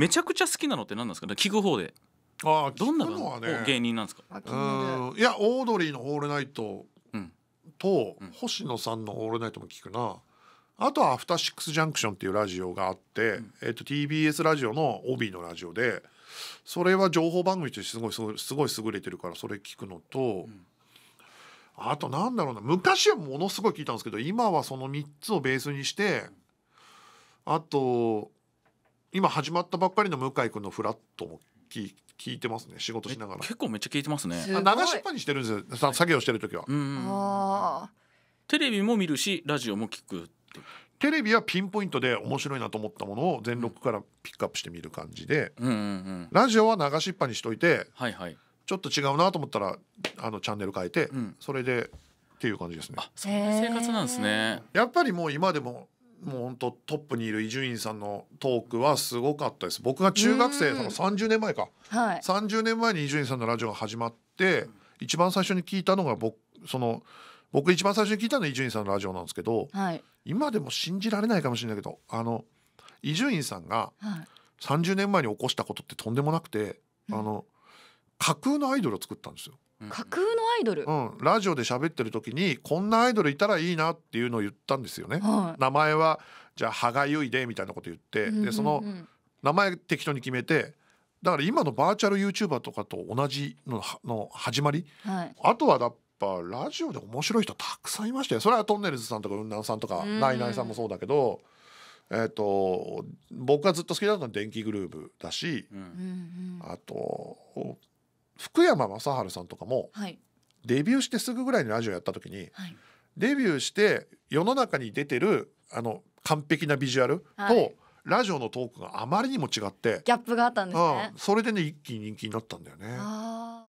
めちゃくちゃ好きなのって何なんですか聞く方でああどんなのは、ね、芸人なんですかうんいやオードリーの「オールナイトと」うん、星野さんの「オールナイト」も聞くなあとは「アフターシックスジャンクション」っていうラジオがあって、うん、えー、と TBS ラジオの帯のラジオでそれは情報番組としてすごいすごいすごい優れてるからそれ聞くのと、うん、あとなんだろうな昔はものすごい聞いたんですけど今はその3つをベースにしてあと今始まったばっかりの向井君のフラットも聞聞いてますね仕事しながら結構めっちゃ聞いてますね流しっぱにしてるんですよ作業してる時はテレビも見るしラジオも聞くテレビはピンポイントで面白いなと思ったものを全録からピックアップしてみる感じで、うんうんうん、ラジオは流しっぱにしといて、はいはい、ちょっと違うなと思ったらあのチャンネル変えて、うん、それでっていう感じですね。あそういう生活なんですねやっぱりもう今でももう本当トップにいる伊集院さんのトークはすごかったです僕が中学生その30年前か、はい、30年前に伊集院さんのラジオが始まって一番最初に聞いたのが僕その僕一番最初に聞いたのは伊集院さんのラジオなんですけど、はい、今でも信じられないかもしれないけどあの伊集院さんが30年前に起こしたことってとんでもなくて、はい、あの。うん架空のアイドルを作ったんですよ。架空のアイドル、うん、ラジオで喋ってる時にこんなアイドルいたらいいなっていうのを言ったんですよね、はい、名前はじゃあ歯がゆいでみたいなこと言って、うんうんうん、でその名前適当に決めてだから今のバーチャル YouTuber とかと同じのの始まり、はい、あとはだっぱラジオで面白い人たくさんいましたよそれはトンネルズさんとか雲南さんとか、ナイナイさんもそうだけど。えーと、僕がずっと好きだったのは電気グループだし、うん、あと福山雅治さんとかも、はい、デビューしてすぐぐらいにラジオやった時に、はい、デビューして世の中に出てるあの完璧なビジュアルと、はい、ラジオのトークがあまりにも違ってギャップがあったんですね、うん、それでね一気に人気になったんだよね。